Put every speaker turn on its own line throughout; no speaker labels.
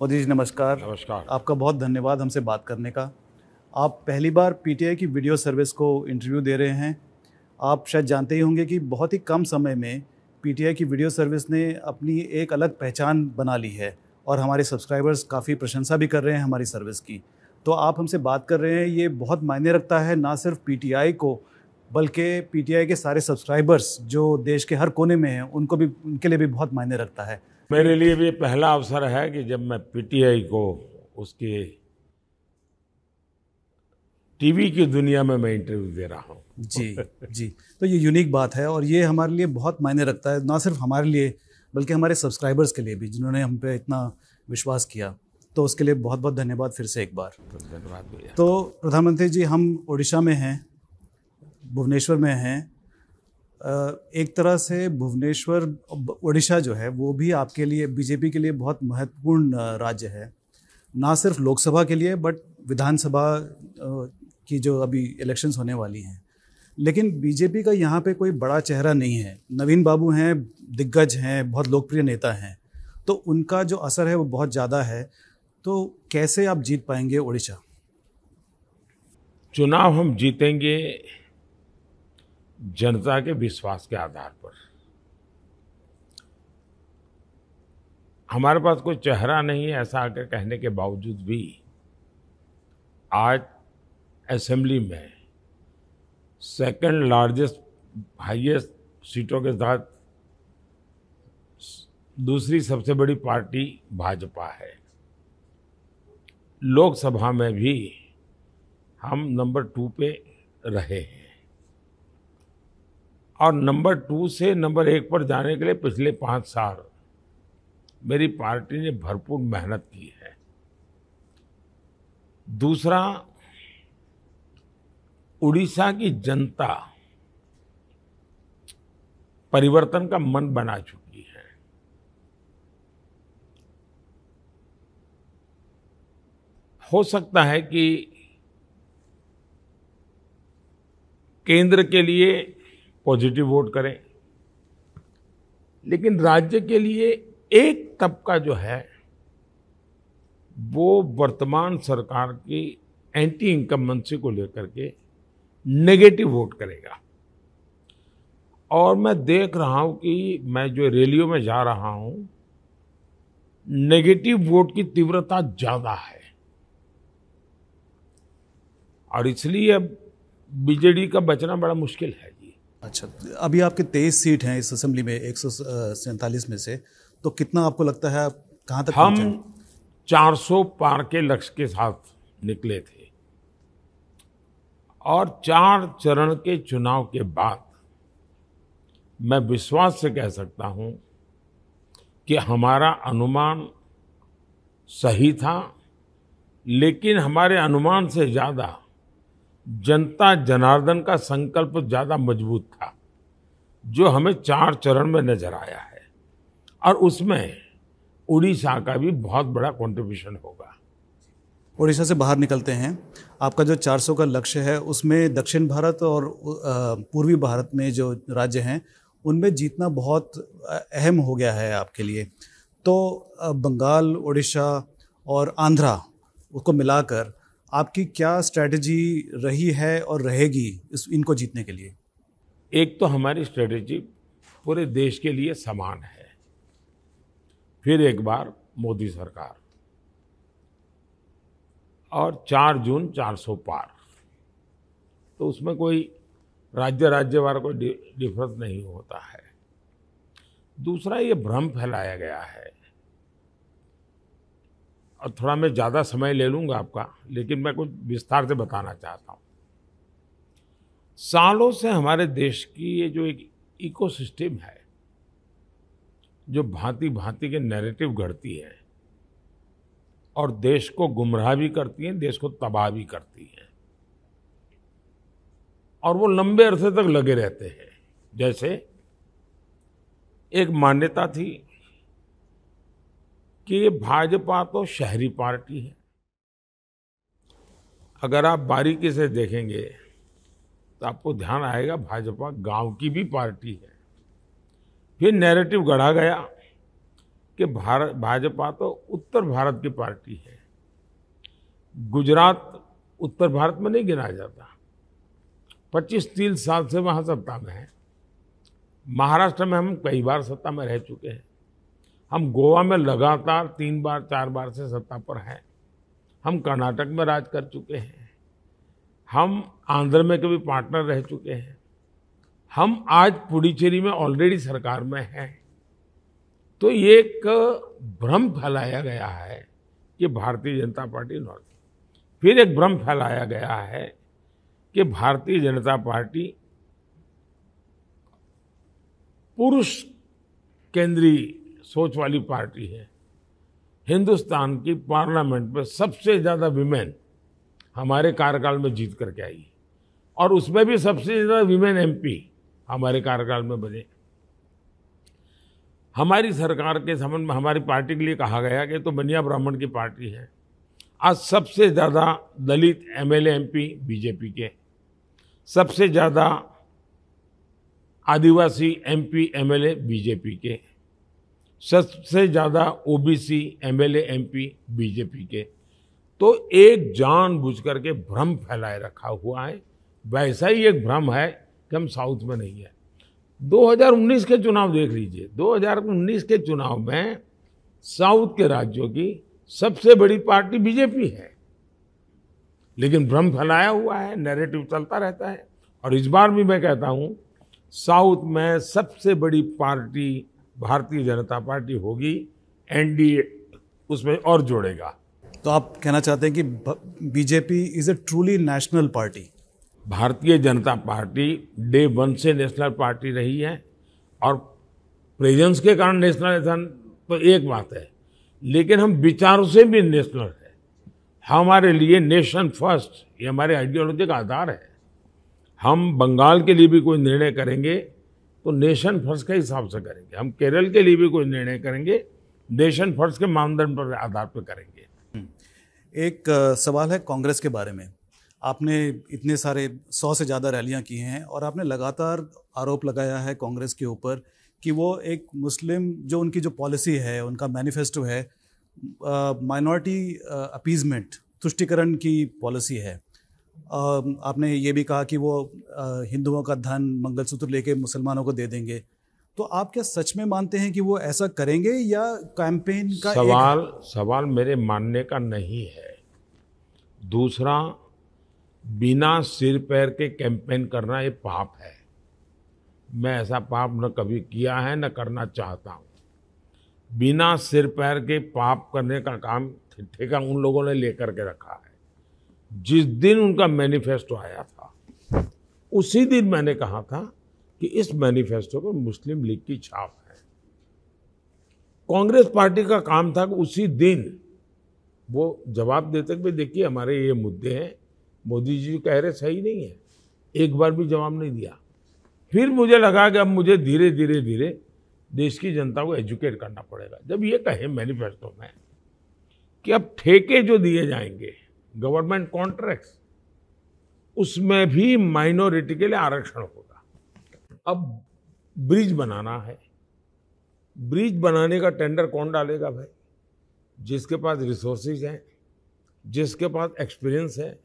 मोदी जी नमस्कार नमस्कार आपका बहुत धन्यवाद हमसे बात करने का आप पहली बार पीटीआई की वीडियो सर्विस को इंटरव्यू दे रहे हैं आप शायद जानते ही होंगे कि बहुत ही कम समय में पीटीआई की वीडियो सर्विस ने अपनी एक अलग पहचान बना ली है और हमारे सब्सक्राइबर्स काफ़ी प्रशंसा भी कर रहे हैं हमारी सर्विस की तो आप हमसे बात कर रहे हैं ये बहुत मायने रखता है ना सिर्फ पी को बल्कि पी के सारे सब्सक्राइबर्स जो देश के हर कोने में हैं उनको भी उनके लिए भी बहुत मायने रखता है
मेरे लिए भी पहला अवसर है कि जब मैं पीटीआई को उसके टीवी की दुनिया में मैं इंटरव्यू दे रहा हूँ जी जी तो ये यूनिक
बात है और ये हमारे लिए बहुत मायने रखता है ना सिर्फ हमारे लिए बल्कि हमारे सब्सक्राइबर्स के लिए भी जिन्होंने हम पे इतना विश्वास किया तो उसके लिए बहुत बहुत धन्यवाद फिर से एक बार
धन्यवाद
तो प्रधानमंत्री जी हम उड़ीसा में हैं भुवनेश्वर में हैं एक तरह से भुवनेश्वर उड़ीसा जो है वो भी आपके लिए बीजेपी के लिए बहुत महत्वपूर्ण राज्य है ना सिर्फ लोकसभा के लिए बट विधानसभा की जो अभी इलेक्शंस होने वाली हैं लेकिन बीजेपी का यहाँ पे कोई बड़ा चेहरा नहीं है नवीन बाबू हैं दिग्गज हैं बहुत लोकप्रिय नेता हैं तो उनका जो असर है वो बहुत ज़्यादा है तो कैसे आप जीत पाएंगे उड़ीसा
चुनाव हम जीतेंगे जनता के विश्वास के आधार पर हमारे पास कोई चेहरा नहीं है ऐसा आकर कहने के बावजूद भी आज असेंबली में सेकंड लार्जेस्ट हाईएस्ट सीटों के साथ दूसरी सबसे बड़ी पार्टी भाजपा है लोकसभा में भी हम नंबर टू पे रहे हैं और नंबर टू से नंबर एक पर जाने के लिए पिछले पाँच साल मेरी पार्टी ने भरपूर मेहनत की है दूसरा उड़ीसा की जनता परिवर्तन का मन बना चुकी है हो सकता है कि केंद्र के लिए पॉजिटिव वोट करें लेकिन राज्य के लिए एक तबका जो है वो वर्तमान सरकार की एंटी इनकम्बेंसी को लेकर के नेगेटिव वोट करेगा और मैं देख रहा हूं कि मैं जो रैलियों में जा रहा हूं नेगेटिव वोट की तीव्रता ज़्यादा है और इसलिए अब बीजेडी का बचना बड़ा मुश्किल है अच्छा
अभी आपके तेईस सीट हैं इस असम्बली में एक में से तो कितना आपको लगता है
कहाँ तक हम 400 पार के लक्ष्य के साथ निकले थे और चार चरण के चुनाव के बाद मैं विश्वास से कह सकता हूं कि हमारा अनुमान सही था लेकिन हमारे अनुमान से ज़्यादा जनता जनार्दन का संकल्प ज़्यादा मजबूत था जो हमें चार चरण में नजर आया है और उसमें उड़ीसा का भी बहुत बड़ा कंट्रीब्यूशन होगा उड़ीसा से बाहर निकलते हैं
आपका जो 400 का लक्ष्य है उसमें दक्षिण भारत और पूर्वी भारत में जो राज्य हैं उनमें जीतना बहुत अहम हो गया है आपके लिए तो बंगाल उड़ीसा और आंध्रा उसको मिलाकर आपकी क्या
स्ट्रेटजी रही है और रहेगी इस इनको जीतने के लिए एक तो हमारी स्ट्रेटजी पूरे देश के लिए समान है फिर एक बार मोदी सरकार और 4 जून 400 पार तो उसमें कोई राज्य राज्यवार कोई डिफरेंस नहीं होता है दूसरा ये भ्रम फैलाया गया है और थोड़ा मैं ज़्यादा समय ले लूँगा आपका लेकिन मैं कुछ विस्तार से बताना चाहता हूँ सालों से हमारे देश की ये जो एक इकोसिस्टम है जो भांति भांति के नैरेटिव गढ़ती है और देश को गुमराह भी करती हैं देश को तबाह भी करती हैं और वो लंबे अरसे तक लगे रहते हैं जैसे एक मान्यता थी कि भाजपा तो शहरी पार्टी है अगर आप बारीकी से देखेंगे तो आपको ध्यान आएगा भाजपा गांव की भी पार्टी है फिर नैरेटिव गढ़ा गया कि भारत भाजपा तो उत्तर भारत की पार्टी है गुजरात उत्तर भारत में नहीं गिना जाता पच्चीस तीस साल से वहाँ सत्ता में है महाराष्ट्र में हम कई बार सत्ता में रह चुके हैं हम गोवा में लगातार तीन बार चार बार से सत्ता पर हैं हम कर्नाटक में राज कर चुके हैं हम आंध्र में कभी पार्टनर रह चुके हैं हम आज पुडुचेरी में ऑलरेडी सरकार में हैं तो ये एक भ्रम फैलाया गया है कि भारतीय जनता पार्टी नॉर्थ फिर एक भ्रम फैलाया गया है कि भारतीय जनता पार्टी पुरुष केंद्रीय सोच वाली पार्टी है हिंदुस्तान की पार्लियामेंट में सबसे ज़्यादा विमेन हमारे कार्यकाल में जीत करके आई और उसमें भी सबसे ज़्यादा विमेन एमपी हमारे कार्यकाल में बने हमारी सरकार के संबंध में हमारी पार्टी के लिए कहा गया कि तो बनिया ब्राह्मण की पार्टी है आज सबसे ज़्यादा दलित एम एल बीजेपी के सबसे ज़्यादा आदिवासी एमपी एमएलए बीजेपी के सबसे ज़्यादा ओबीसी एमएलए एमपी बीजेपी के तो एक बुझ करके भ्रम फैलाए रखा हुआ है वैसा ही एक भ्रम है कि हम साउथ में नहीं है 2019 के चुनाव देख लीजिए 2019 के चुनाव में साउथ के राज्यों की सबसे बड़ी पार्टी बीजेपी है लेकिन भ्रम फैलाया हुआ है नैरेटिव चलता रहता है और इस बार भी मैं कहता हूँ साउथ में सबसे बड़ी पार्टी भारतीय जनता पार्टी होगी एनडीए उसमें और जोड़ेगा तो आप कहना चाहते हैं कि BJP is a truly national party Bharatiya Janata party day one से नेशनल पार्टी रही है और प्रेजेंस के कारण नेशनल तो एक बात है लेकिन हम विचारों से भी नेशनल है हमारे लिए नेशन फर्स्ट ये हमारे आइडियोलॉजी का आधार है हम बंगाल के लिए भी कोई निर्णय करेंगे तो नेशन फर्स्ट के हिसाब से करेंगे हम केरल के लिए भी कोई निर्णय करेंगे नेशन फर्स्ट के मानदंड पर आधार पर करेंगे हम्म।
एक सवाल है कांग्रेस के बारे में आपने इतने सारे सौ से ज़्यादा रैलियां की हैं और आपने लगातार आरोप लगाया है कांग्रेस के ऊपर कि वो एक मुस्लिम जो उनकी जो पॉलिसी है उनका मैनिफेस्टो है माइनॉरिटी अपीजमेंट तुष्टिकरण की पॉलिसी है आपने ये भी कहा कि वो हिंदुओं का धन मंगलसूत्र लेके मुसलमानों को दे देंगे तो आप क्या सच में मानते हैं कि वो ऐसा करेंगे या कैंपेन का सवाल एक...
सवाल मेरे मानने का नहीं है दूसरा बिना सिर पैर के कैंपेन करना ये पाप है मैं ऐसा पाप न कभी किया है न करना चाहता हूँ बिना सिर पैर के पाप करने का काम ठेका उन लोगों ने लेकर के रखा है जिस दिन उनका मैनिफेस्टो आया था उसी दिन मैंने कहा था कि इस मैनिफेस्टो पर मुस्लिम लीग की छाप है कांग्रेस पार्टी का काम था कि उसी दिन वो जवाब देते कि भाई देखिए हमारे ये मुद्दे हैं मोदी जी कह रहे सही नहीं है एक बार भी जवाब नहीं दिया फिर मुझे लगा कि अब मुझे धीरे धीरे धीरे देश की जनता को एजुकेट करना पड़ेगा जब ये कहे मैनिफेस्टो में कि अब ठेके जो दिए जाएंगे गवर्नमेंट कॉन्ट्रैक्ट्स उसमें भी माइनॉरिटी के लिए आरक्षण होगा अब ब्रिज बनाना है ब्रिज बनाने का टेंडर कौन डालेगा भाई जिसके पास रिसोर्सेज हैं जिसके पास एक्सपीरियंस है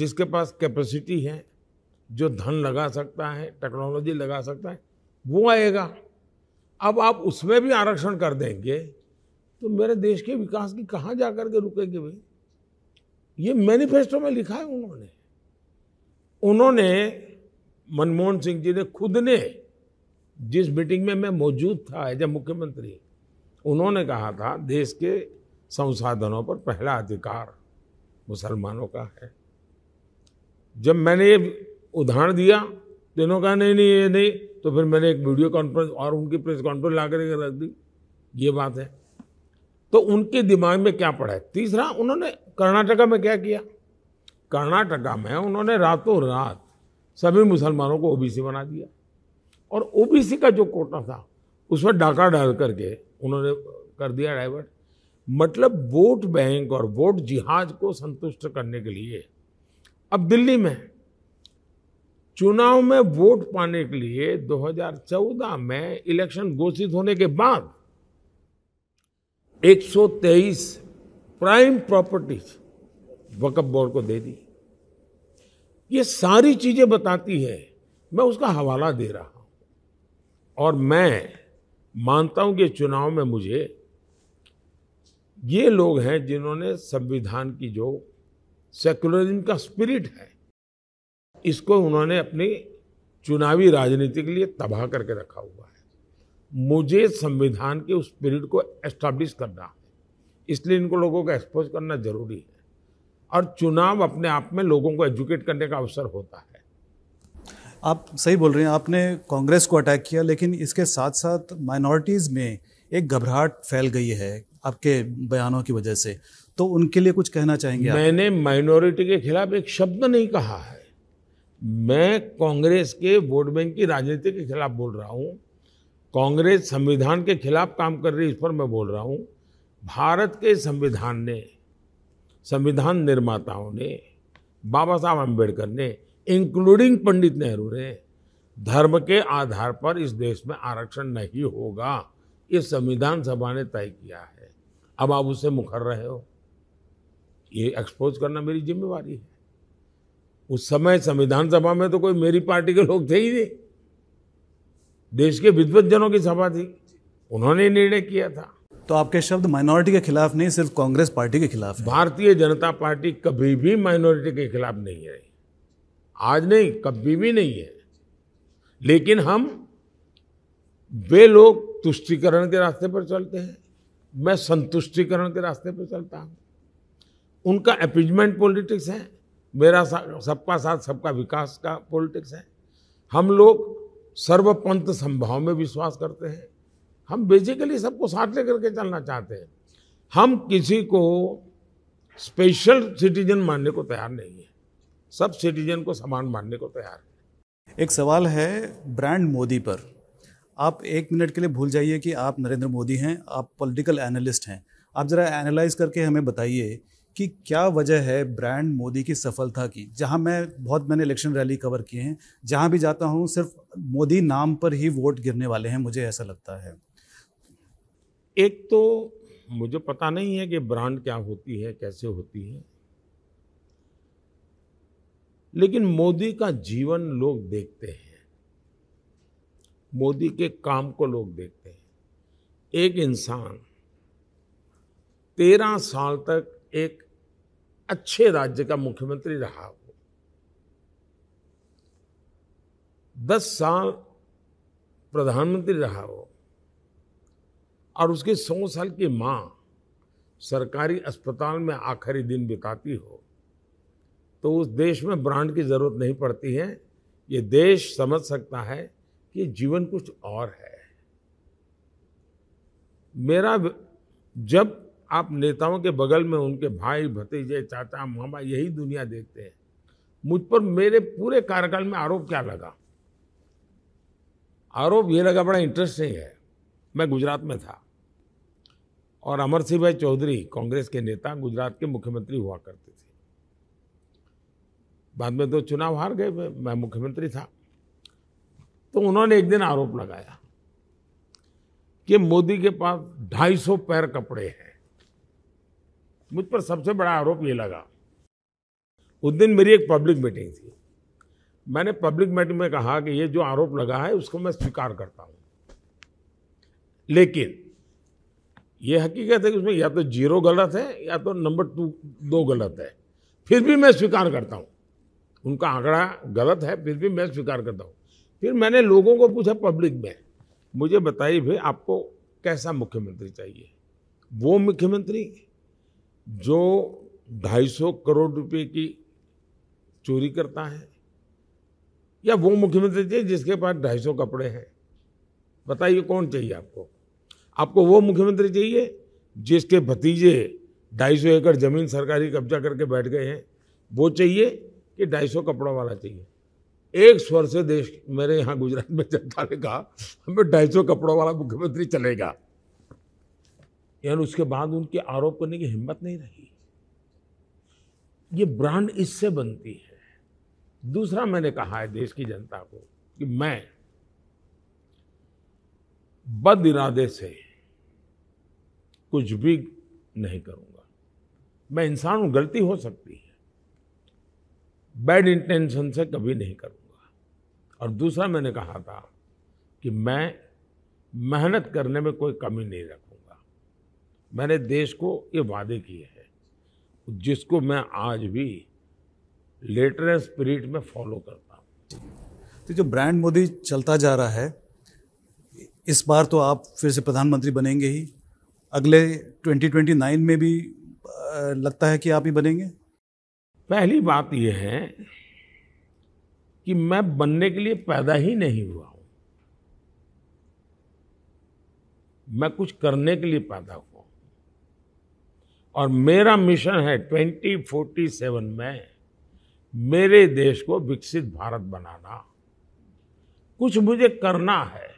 जिसके पास कैपेसिटी है जो धन लगा सकता है टेक्नोलॉजी लगा सकता है वो आएगा अब आप उसमें भी आरक्षण कर देंगे तो मेरे देश के विकास की कहाँ जा कर के रुकेंगे भाई ये मैनिफेस्टो में लिखा है उन्होंने उन्होंने मनमोहन सिंह जी ने खुद ने जिस मीटिंग में मैं मौजूद था एज ए मुख्यमंत्री उन्होंने कहा था देश के संसाधनों पर पहला अधिकार मुसलमानों का है जब मैंने ये उदाहरण दिया तो इन्होंने कहा नहीं नहीं ये नहीं तो फिर मैंने एक वीडियो कॉन्फ्रेंस और उनकी प्रेस कॉन्फ्रेंस ला कर रख दी ये बात है तो उनके दिमाग में क्या पड़ा है तीसरा उन्होंने कर्नाटका में क्या किया कर्नाटका में उन्होंने रातों रात सभी मुसलमानों को ओबीसी बना दिया और ओबीसी का जो कोटा था उस पर डाका डाल करके उन्होंने कर दिया डाइवर्ट मतलब वोट बैंक और वोट जिहाज को संतुष्ट करने के लिए अब दिल्ली में चुनाव में वोट पाने के लिए 2014 में इलेक्शन घोषित होने के बाद 123 प्राइम प्रॉपर्टीज वक्फ बोर्ड को दे दी ये सारी चीज़ें बताती है मैं उसका हवाला दे रहा हूं और मैं मानता हूं कि चुनाव में मुझे ये लोग हैं जिन्होंने संविधान की जो सेकुलरिज्म का स्पिरिट है इसको उन्होंने अपनी चुनावी राजनीति के लिए तबाह करके रखा हुआ है मुझे संविधान के उस स्पिरिट को एस्टाब्लिश करना है इसलिए इनको लोगों को एक्सपोज करना जरूरी है और चुनाव अपने आप में लोगों को एजुकेट करने का अवसर होता है
आप सही बोल रहे हैं आपने कांग्रेस को अटैक किया लेकिन इसके साथ साथ माइनॉरिटीज़ में एक घबराहट फैल गई है
आपके बयानों की वजह से तो उनके लिए कुछ कहना चाहेंगे मैंने माइनॉरिटी के खिलाफ एक शब्द नहीं कहा है मैं कांग्रेस के वोट बैंक की राजनीति के खिलाफ बोल रहा हूँ कांग्रेस संविधान के खिलाफ काम कर रही इस पर मैं बोल रहा हूँ भारत के संविधान ने संविधान निर्माताओं ने बाबा साहब अम्बेडकर ने इंक्लूडिंग पंडित नेहरू ने धर्म के आधार पर इस देश में आरक्षण नहीं होगा ये संविधान सभा ने तय किया है अब आप उससे मुखर रहे हो ये एक्सपोज करना मेरी जिम्मेवारी है उस समय संविधान सभा में तो कोई मेरी पार्टी के लोग थे ही नहीं देश के विद्वत जनों की सभा थी उन्होंने निर्णय किया था तो आपके शब्द माइनॉरिटी के खिलाफ नहीं सिर्फ कांग्रेस पार्टी के खिलाफ भारतीय जनता पार्टी कभी भी माइनॉरिटी के खिलाफ नहीं है आज नहीं कभी भी नहीं है लेकिन हम वे लोग तुष्टिकरण के रास्ते पर चलते हैं मैं संतुष्टिकरण के रास्ते पर चलता हूं उनका अपीजमेंट पॉलिटिक्स है मेरा सबका साथ सबका विकास का पॉलिटिक्स है हम लोग सर्वपंथ संभाव में विश्वास करते हैं हम बेसिकली सबको साथ लेकर के चलना चाहते हैं हम किसी को स्पेशल सिटीजन मानने को तैयार नहीं है सब सिटीजन को समान मानने को तैयार
है एक सवाल है ब्रांड मोदी पर आप एक मिनट के लिए भूल जाइए कि आप नरेंद्र मोदी हैं आप पॉलिटिकल एनालिस्ट हैं आप ज़रा एनालाइज करके हमें बताइए कि क्या वजह है ब्रांड मोदी की सफलता की जहां मैं बहुत मैंने इलेक्शन रैली कवर किए हैं जहां भी जाता हूं सिर्फ मोदी नाम पर
ही वोट गिरने वाले हैं मुझे ऐसा लगता है एक तो मुझे पता नहीं है कि ब्रांड क्या होती है कैसे होती है लेकिन मोदी का जीवन लोग देखते हैं मोदी के काम को लोग देखते हैं एक इंसान तेरह साल तक एक अच्छे राज्य का मुख्यमंत्री रहा हो दस साल प्रधानमंत्री रहा हो और उसकी सौ साल की माँ सरकारी अस्पताल में आखिरी दिन बिताती हो तो उस देश में ब्रांड की ज़रूरत नहीं पड़ती है ये देश समझ सकता है कि जीवन कुछ और है मेरा जब आप नेताओं के बगल में उनके भाई भतीजे चाचा मामा यही दुनिया देखते हैं मुझ पर मेरे पूरे कार्यकाल में आरोप क्या लगा आरोप ये लगा बड़ा इंटरेस्टिंग है मैं गुजरात में था और अमर सिंह भाई चौधरी कांग्रेस के नेता गुजरात के मुख्यमंत्री हुआ करते थे बाद में तो चुनाव हार गए मैं मुख्यमंत्री था तो उन्होंने एक दिन आरोप लगाया कि मोदी के पास 250 पैर कपड़े हैं मुझ पर सबसे बड़ा आरोप ये लगा उस दिन मेरी एक पब्लिक मीटिंग थी मैंने पब्लिक मीटिंग में कहा कि ये जो आरोप लगा है उसको मैं स्वीकार करता हूँ लेकिन ये हकीकत है कि उसमें या तो जीरो गलत है या तो नंबर टू दो गलत है फिर भी मैं स्वीकार करता हूँ उनका आंकड़ा गलत है फिर भी मैं स्वीकार करता हूँ फिर मैंने लोगों को पूछा पब्लिक में मुझे बताइए भाई आपको कैसा मुख्यमंत्री चाहिए वो मुख्यमंत्री जो 250 करोड़ रुपए की चोरी करता है या वो मुख्यमंत्री चाहिए जिसके पास 250 कपड़े हैं बताइए कौन चाहिए आपको आपको वो मुख्यमंत्री चाहिए जिसके भतीजे ढाई सौ एकड़ ज़मीन सरकारी कब्जा करके बैठ गए हैं वो चाहिए कि ढाई सौ कपड़ों वाला चाहिए एक स्वर से देश मेरे यहाँ गुजरात में जनता ने कहा हमें ढाई सौ कपड़ों वाला मुख्यमंत्री चलेगा यानी उसके बाद उनके आरोप करने की हिम्मत नहीं रही ये ब्रांड इससे बनती है दूसरा मैंने कहा है देश की जनता को कि मैं बद इरादे से कुछ भी नहीं करूँगा मैं इंसान हूं गलती हो सकती है बैड इंटेंशन से कभी नहीं करूँगा और दूसरा मैंने कहा था कि मैं मेहनत करने में कोई कमी नहीं रखूँगा मैंने देश को ये वादे किए हैं जिसको मैं आज भी लेटर स्पिरिट में फॉलो करता हूँ तो जो ब्रांड मोदी चलता
जा रहा है इस बार तो आप फिर से प्रधानमंत्री बनेंगे ही अगले
2029 में भी लगता है कि आप ही बनेंगे पहली बात यह है कि मैं बनने के लिए पैदा ही नहीं हुआ हूं मैं कुछ करने के लिए पैदा हुआ हूं और मेरा मिशन है 2047 में मेरे देश को विकसित भारत बनाना कुछ मुझे करना है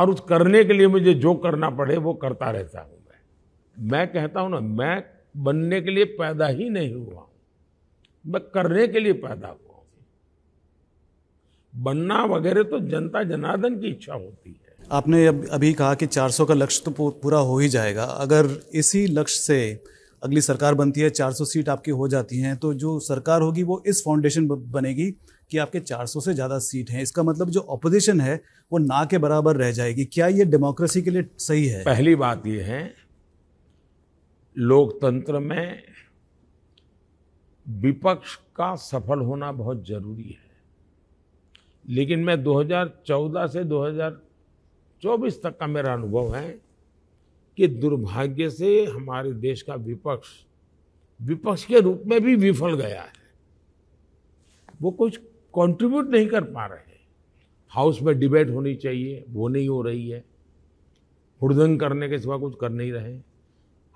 और उस करने के लिए मुझे जो करना पड़े वो करता रहता हूँ मैं मैं कहता हूँ ना मैं बनने के लिए पैदा ही नहीं हुआ मैं करने के लिए पैदा हुआ बनना वगैरह तो जनता जनार्दन की इच्छा होती है
आपने अब अभी कहा कि 400 का लक्ष्य तो पूरा हो ही जाएगा अगर इसी लक्ष्य से अगली सरकार बनती है 400 सीट आपकी हो जाती हैं तो जो सरकार होगी वो इस फाउंडेशन बनेगी कि आपके 400 से ज़्यादा सीट हैं इसका मतलब जो ऑपोजिशन है वो ना के बराबर रह जाएगी क्या ये डेमोक्रेसी के लिए सही है पहली
बात ये है लोकतंत्र में विपक्ष का सफल होना बहुत ज़रूरी है लेकिन मैं 2014 से 2024 तक का मेरा अनुभव है कि दुर्भाग्य से हमारे देश का विपक्ष विपक्ष के रूप में भी विफल गया है वो कुछ कंट्रीब्यूट नहीं कर पा रहे हाउस में डिबेट होनी चाहिए वो नहीं हो रही है हुड़दंग करने के सिवा कुछ कर नहीं रहे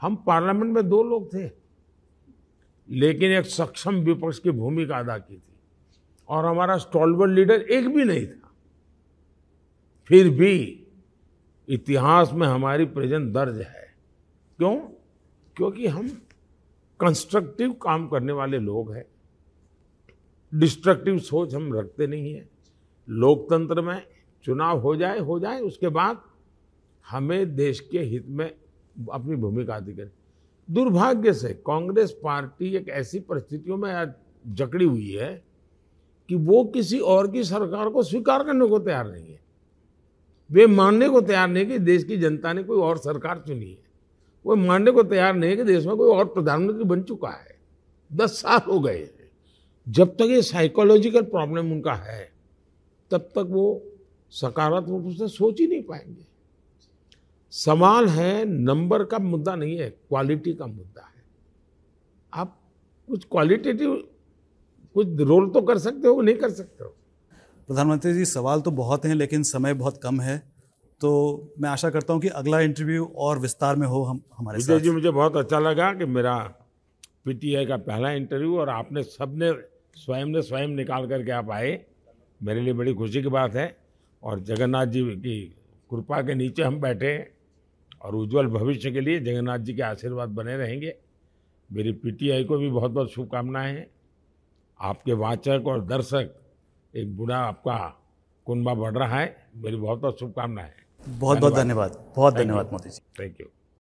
हम पार्लियामेंट में दो लोग थे लेकिन एक सक्षम विपक्ष की भूमिका अदा की थी और हमारा स्टॉलवर लीडर एक भी नहीं था फिर भी इतिहास में हमारी प्रेजेंट दर्ज है क्यों क्योंकि हम कंस्ट्रक्टिव काम करने वाले लोग हैं डिस्ट्रक्टिव सोच हम रखते नहीं हैं लोकतंत्र में चुनाव हो जाए हो जाए उसके बाद हमें देश के हित में अपनी भूमिका अधिक दुर्भाग्य से कांग्रेस पार्टी एक ऐसी परिस्थितियों में जकड़ी हुई है कि वो किसी और की सरकार को स्वीकार करने को तैयार नहीं है वे मानने को तैयार नहीं कि देश की जनता ने कोई और सरकार चुनी है वो मानने को तैयार नहीं कि देश में कोई और प्रधानमंत्री बन चुका है दस साल हो गए हैं जब तक ये साइकोलॉजिकल प्रॉब्लम उनका है तब तक वो सकारात्मक रूप से सोच ही नहीं पाएंगे सवाल है नंबर का मुद्दा नहीं है क्वालिटी का मुद्दा है आप कुछ क्वालिटेटिव कुछ रोल तो कर सकते हो नहीं कर सकते हो
प्रधानमंत्री जी सवाल तो बहुत हैं लेकिन समय बहुत कम है तो मैं आशा करता हूं कि अगला इंटरव्यू और विस्तार में हो हम हमारे साथ जी
मुझे बहुत अच्छा लगा कि मेरा पीटीआई का पहला इंटरव्यू और आपने सबने स्वयं ने स्वयं निकाल करके आप आए मेरे लिए बड़ी खुशी की बात है और जगन्नाथ जी की कृपा के नीचे हम बैठे हैं और उज्जवल भविष्य के लिए जगन्नाथ जी के आशीर्वाद बने रहेंगे मेरी पीटीआई को भी बहुत बहुत शुभकामनाएं हैं आपके वाचक और दर्शक एक बुरा आपका कुंभा बढ़ रहा है मेरी बहुत बहुत शुभकामनाएं बहुत बहुत धन्यवाद बहुत धन्यवाद मोदी जी थैंक यू